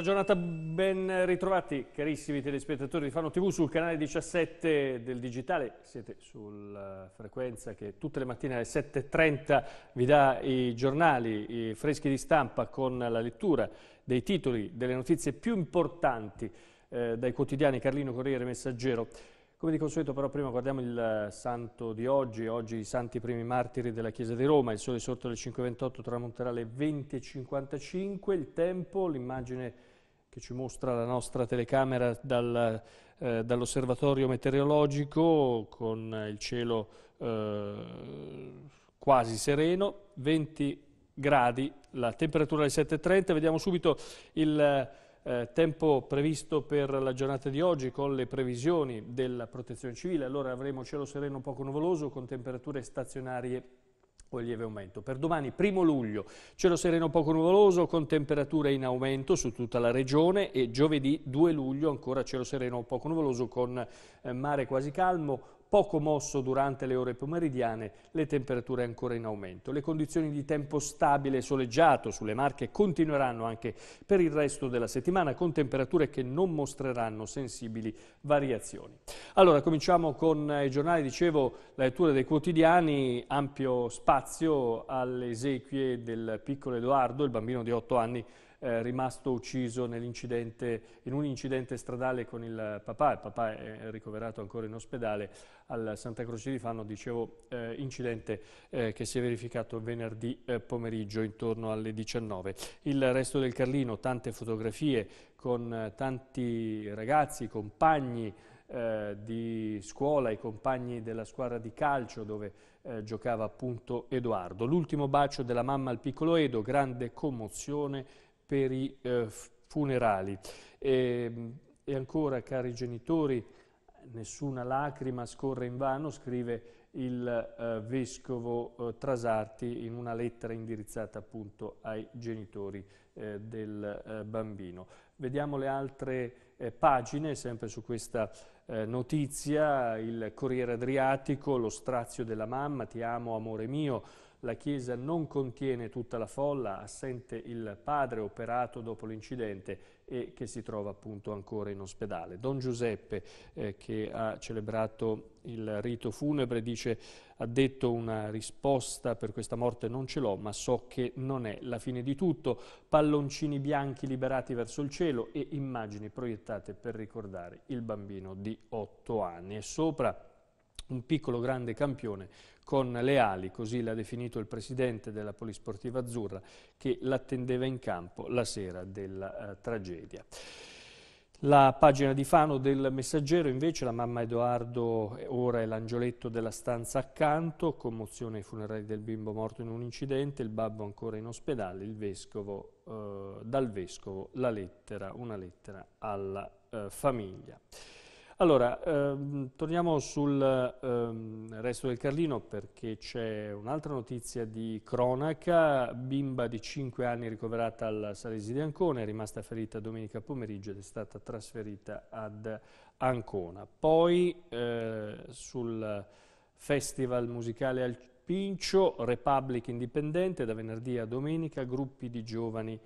Buona giornata, ben ritrovati carissimi telespettatori di Fano TV sul canale 17 del Digitale, siete sulla eh, frequenza che tutte le mattine alle 7.30 vi dà i giornali, i freschi di stampa con la lettura dei titoli, delle notizie più importanti eh, dai quotidiani Carlino Corriere Messaggero. Come di consueto però prima guardiamo il santo di oggi, oggi i santi primi martiri della Chiesa di Roma, il sole sorto alle 5.28 tramonterà alle 20.55, il tempo, l'immagine che ci mostra la nostra telecamera dal, eh, dall'osservatorio meteorologico con il cielo eh, quasi sereno, 20 gradi, la temperatura alle 7.30, vediamo subito il eh, tempo previsto per la giornata di oggi con le previsioni della protezione civile, allora avremo cielo sereno poco nuvoloso con temperature stazionarie o lieve aumento. Per domani, primo luglio, cielo sereno poco nuvoloso con temperature in aumento su tutta la regione e giovedì 2 luglio ancora cielo sereno poco nuvoloso con eh, mare quasi calmo, poco mosso durante le ore pomeridiane, le temperature ancora in aumento. Le condizioni di tempo stabile e soleggiato sulle Marche continueranno anche per il resto della settimana con temperature che non mostreranno sensibili variazioni. Allora, cominciamo con eh, i giornali, dicevo, la lettura dei quotidiani, ampio spazio alle esequie del piccolo Edoardo, il bambino di 8 anni eh, rimasto ucciso in un incidente stradale con il papà, il papà è ricoverato ancora in ospedale al Santa Croce di Fano, dicevo eh, incidente eh, che si è verificato venerdì eh, pomeriggio intorno alle 19. Il resto del Carlino, tante fotografie con eh, tanti ragazzi, compagni, eh, di scuola, i compagni della squadra di calcio dove eh, giocava appunto Edoardo. L'ultimo bacio della mamma al piccolo Edo, grande commozione per i eh, funerali. E, ehm, e ancora, cari genitori, nessuna lacrima scorre in vano, scrive il eh, vescovo eh, Trasarti in una lettera indirizzata appunto ai genitori eh, del eh, bambino. Vediamo le altre eh, pagine, sempre su questa eh, notizia, il Corriere Adriatico, lo strazio della mamma, ti amo amore mio, la chiesa non contiene tutta la folla, assente il padre operato dopo l'incidente e che si trova appunto ancora in ospedale. Don Giuseppe, eh, che ha celebrato il rito funebre, dice ha detto una risposta per questa morte non ce l'ho, ma so che non è la fine di tutto. Palloncini bianchi liberati verso il cielo e immagini proiettate per ricordare il bambino di otto anni. E sopra un piccolo grande campione con le ali, così l'ha definito il presidente della Polisportiva Azzurra, che l'attendeva in campo la sera della eh, tragedia. La pagina di Fano del Messaggero invece, la mamma Edoardo eh, ora è l'angioletto della stanza accanto, commozione ai funerali del bimbo morto in un incidente, il babbo ancora in ospedale, vescovo, eh, dal vescovo lettera, una lettera alla eh, famiglia. Allora, ehm, torniamo sul ehm, resto del Carlino perché c'è un'altra notizia di cronaca. Bimba di 5 anni ricoverata al Salesi di Ancona è rimasta ferita domenica pomeriggio ed è stata trasferita ad Ancona. Poi eh, sul Festival Musicale al Pincio, Republic Indipendente, da venerdì a domenica, gruppi di giovani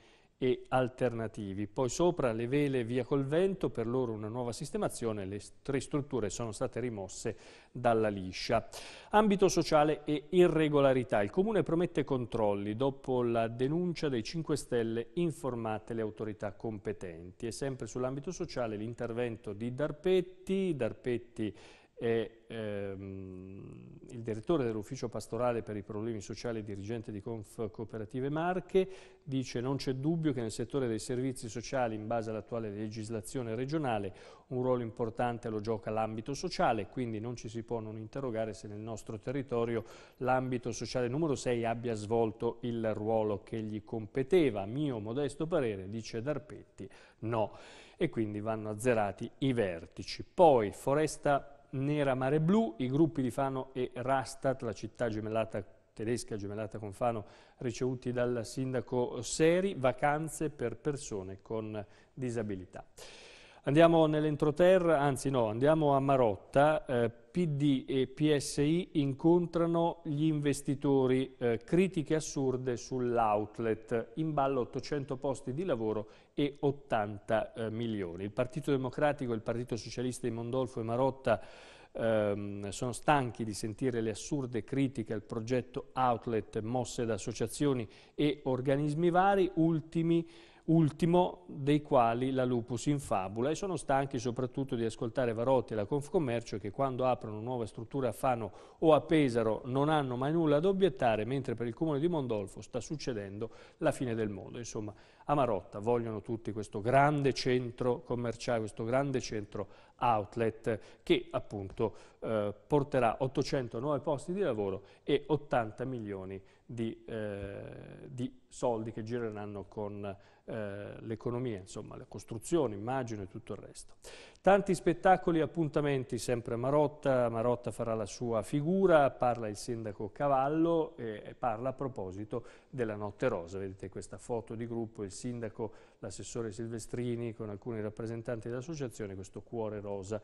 e alternativi. Poi sopra le vele via col vento, per loro una nuova sistemazione, le tre strutture sono state rimosse dalla liscia. Ambito sociale e irregolarità. Il Comune promette controlli dopo la denuncia dei 5 Stelle informate le autorità competenti. E sempre sull'ambito sociale l'intervento di Darpetti. Darpetti e ehm, il direttore dell'ufficio pastorale per i problemi sociali e dirigente di Conf Cooperative Marche, dice non c'è dubbio che nel settore dei servizi sociali in base all'attuale legislazione regionale un ruolo importante lo gioca l'ambito sociale, quindi non ci si può non interrogare se nel nostro territorio l'ambito sociale numero 6 abbia svolto il ruolo che gli competeva. Mio modesto parere, dice Darpetti, no. E quindi vanno azzerati i vertici. Poi Foresta nera mare blu, i gruppi di Fano e Rastatt, la città gemellata tedesca gemellata con Fano ricevuti dal sindaco Seri, vacanze per persone con disabilità. Andiamo nell'entroterra, anzi no, andiamo a Marotta. Eh, PD e PSI incontrano gli investitori, eh, critiche assurde sull'outlet, in ballo 800 posti di lavoro e 80 eh, milioni. Il Partito Democratico e il Partito Socialista di Mondolfo e Marotta ehm, sono stanchi di sentire le assurde critiche al progetto outlet mosse da associazioni e organismi vari, ultimi ultimo dei quali la Lupus in fabula e sono stanchi soprattutto di ascoltare Varotti e la Confcommercio che quando aprono nuove strutture a Fano o a Pesaro non hanno mai nulla da obiettare mentre per il comune di Mondolfo sta succedendo la fine del mondo. Insomma, a Marotta vogliono tutti questo grande centro commerciale, questo grande centro outlet che appunto eh, porterà 800 nuovi posti di lavoro e 80 milioni di, eh, di soldi che gireranno con eh, l'economia, insomma le costruzioni, immagino e tutto il resto. Tanti spettacoli e appuntamenti, sempre a Marotta, Marotta farà la sua figura, parla il sindaco Cavallo e parla a proposito della Notte Rosa. Vedete questa foto di gruppo, il sindaco, l'assessore Silvestrini con alcuni rappresentanti dell'associazione, questo cuore rosa.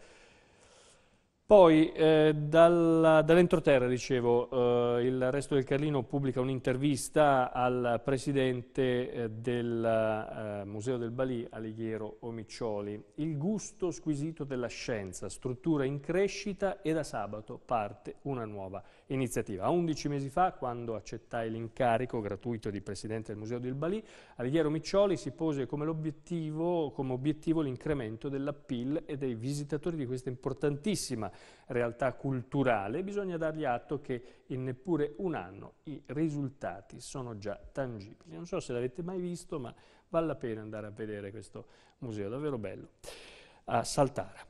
Poi eh, dal, dall'entroterra, dicevo, eh, il resto del Carlino pubblica un'intervista al presidente eh, del eh, Museo del Balì, Alighiero Omiccioli. Il gusto squisito della scienza, struttura in crescita e da sabato parte una nuova iniziativa. A 11 mesi fa, quando accettai l'incarico gratuito di Presidente del Museo del Balì, Alighiero Miccioli si pose come, obiettivo, obiettivo l'incremento dell'appeal e dei visitatori di questa importantissima realtà culturale. Bisogna dargli atto che in neppure un anno i risultati sono già tangibili. Non so se l'avete mai visto, ma vale la pena andare a vedere questo museo, davvero bello, a Saltara.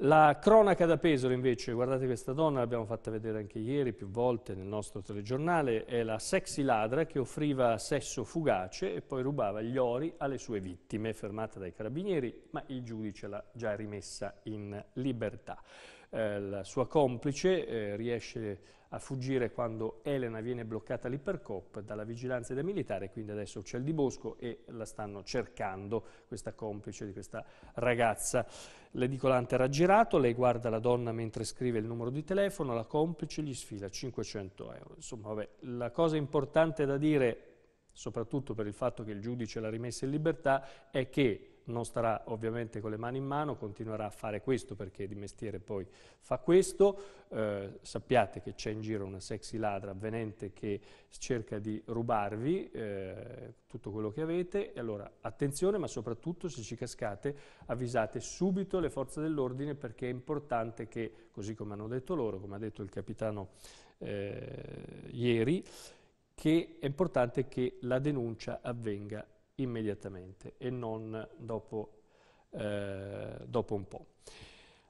La cronaca da Pesaro invece, guardate questa donna, l'abbiamo fatta vedere anche ieri più volte nel nostro telegiornale, è la sexy ladra che offriva sesso fugace e poi rubava gli ori alle sue vittime, fermata dai carabinieri, ma il giudice l'ha già rimessa in libertà. Eh, la sua complice eh, riesce a fuggire quando Elena viene bloccata lì per COP dalla vigilanza dei militari, quindi adesso c'è il di Bosco e la stanno cercando, questa complice di questa ragazza. L'edicolante era girato, lei guarda la donna mentre scrive il numero di telefono, la complice gli sfila 500 euro. Insomma, vabbè, la cosa importante da dire, soprattutto per il fatto che il giudice l'ha rimessa in libertà, è che non starà ovviamente con le mani in mano, continuerà a fare questo perché di mestiere poi fa questo. Eh, sappiate che c'è in giro una sexy ladra avvenente che cerca di rubarvi eh, tutto quello che avete e allora attenzione ma soprattutto se ci cascate avvisate subito le forze dell'ordine perché è importante che, così come hanno detto loro, come ha detto il capitano eh, ieri, che è importante che la denuncia avvenga immediatamente e non dopo, eh, dopo un po'.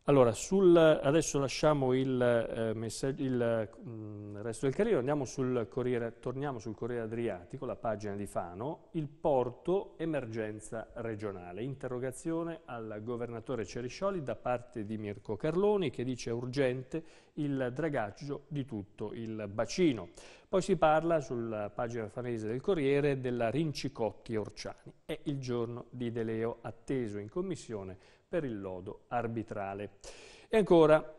Allora, sul, adesso lasciamo il, eh, il mh, mm, resto del Carlino, sul Corriere, torniamo sul Corriere Adriatico, la pagina di Fano, il porto emergenza regionale. Interrogazione al governatore Ceriscioli da parte di Mirko Carloni che dice urgente il dragaggio di tutto il bacino. Poi si parla sulla pagina fanese del Corriere della Rincicotti Orciani. È il giorno di Deleo atteso in commissione per il lodo arbitrale. E ancora,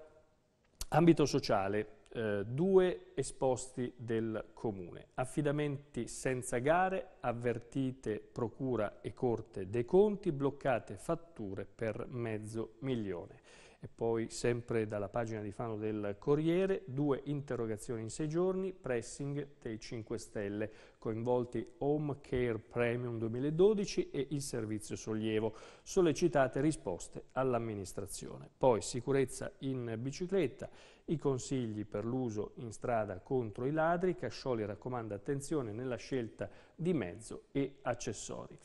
ambito sociale, eh, due esposti del comune, affidamenti senza gare, avvertite procura e corte dei conti, bloccate fatture per mezzo milione. E poi, sempre dalla pagina di Fano del Corriere, due interrogazioni in sei giorni, pressing dei 5 Stelle, coinvolti Home Care Premium 2012 e il servizio sollievo. Sollecitate risposte all'amministrazione. Poi, sicurezza in bicicletta, i consigli per l'uso in strada contro i ladri, Cascioli raccomanda attenzione nella scelta di mezzo e accessori.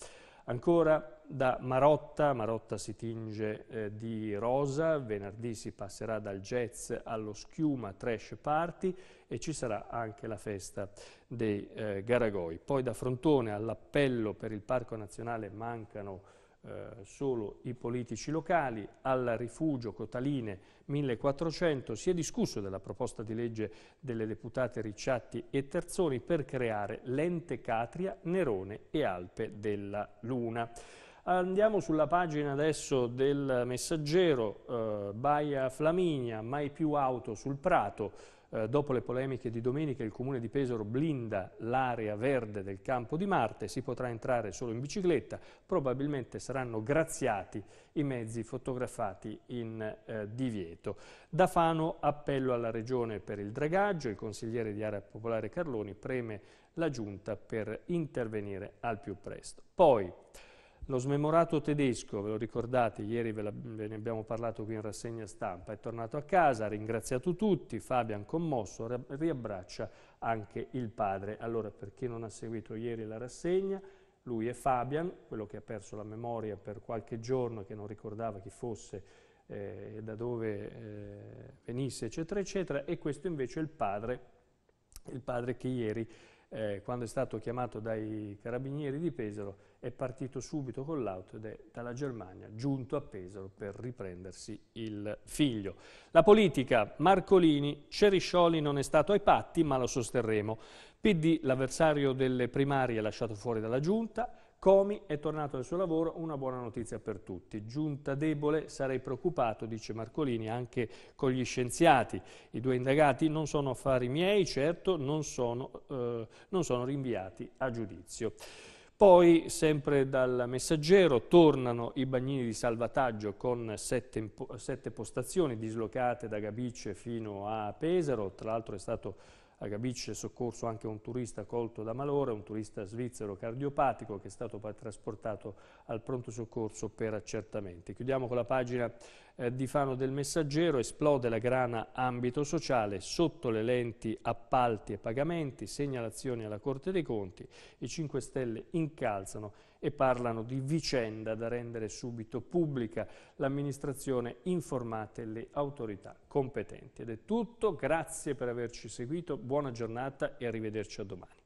Ancora da Marotta, Marotta si tinge eh, di rosa, venerdì si passerà dal jazz allo schiuma trash party e ci sarà anche la festa dei eh, Garagoi. Poi da Frontone all'appello per il Parco Nazionale mancano eh, solo i politici locali, al rifugio Cotaline 1400 si è discusso della proposta di legge delle deputate Ricciatti e Terzoni per creare l'ente Catria, Nerone e Alpe della Luna. Andiamo sulla pagina adesso del messaggero, eh, Baia Flaminia, mai più auto sul Prato, eh, dopo le polemiche di domenica il Comune di Pesaro blinda l'area verde del campo di Marte, si potrà entrare solo in bicicletta, probabilmente saranno graziati i mezzi fotografati in eh, divieto. Da Fano appello alla Regione per il dragaggio, il consigliere di Area Popolare Carloni preme la Giunta per intervenire al più presto. Poi, lo smemorato tedesco, ve lo ricordate, ieri ve, la, ve, ne abbiamo parlato qui in rassegna stampa, è tornato a casa, ha ringraziato tutti, Fabian commosso, riabbraccia anche il padre. Allora, per chi non ha seguito ieri la rassegna, lui è Fabian, quello che ha perso la memoria per qualche giorno, che non ricordava chi fosse, eh, da dove eh, venisse, eccetera, eccetera, e questo invece è il padre, il padre che ieri eh, quando è stato chiamato dai carabinieri di Pesaro, è partito subito con l'auto ed è dalla Germania giunto a Pesaro per riprendersi il figlio. La politica, Marcolini, Ceriscioli non è stato ai patti, ma lo sosterremo. PD, l'avversario delle primarie, è lasciato fuori dalla giunta, Comi è tornato al suo lavoro, una buona notizia per tutti. Giunta debole, sarei preoccupato, dice Marcolini, anche con gli scienziati. I due indagati non sono affari miei, certo, non sono, eh, non sono rinviati a giudizio. Poi, sempre dal messaggero, tornano i bagnini di salvataggio con sette, sette postazioni dislocate da Gabice fino a Pesaro. Tra l'altro è stato a Gabicci è soccorso anche un turista colto da malore, un turista svizzero cardiopatico che è stato poi trasportato al pronto soccorso per accertamenti. Chiudiamo con la pagina eh, di Fano del Messaggero, esplode la grana ambito sociale, sotto le lenti appalti e pagamenti, segnalazioni alla Corte dei Conti, i 5 Stelle incalzano e parlano di vicenda da rendere subito pubblica. L'amministrazione informate le autorità competenti. Ed è tutto, grazie per averci seguito, buona giornata e arrivederci a domani.